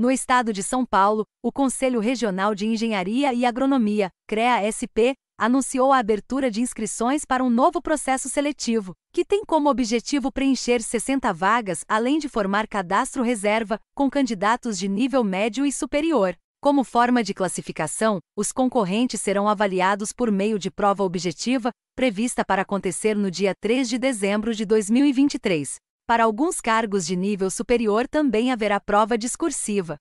No estado de São Paulo, o Conselho Regional de Engenharia e Agronomia, CREA-SP, anunciou a abertura de inscrições para um novo processo seletivo, que tem como objetivo preencher 60 vagas, além de formar cadastro reserva, com candidatos de nível médio e superior. Como forma de classificação, os concorrentes serão avaliados por meio de prova objetiva, prevista para acontecer no dia 3 de dezembro de 2023. Para alguns cargos de nível superior também haverá prova discursiva.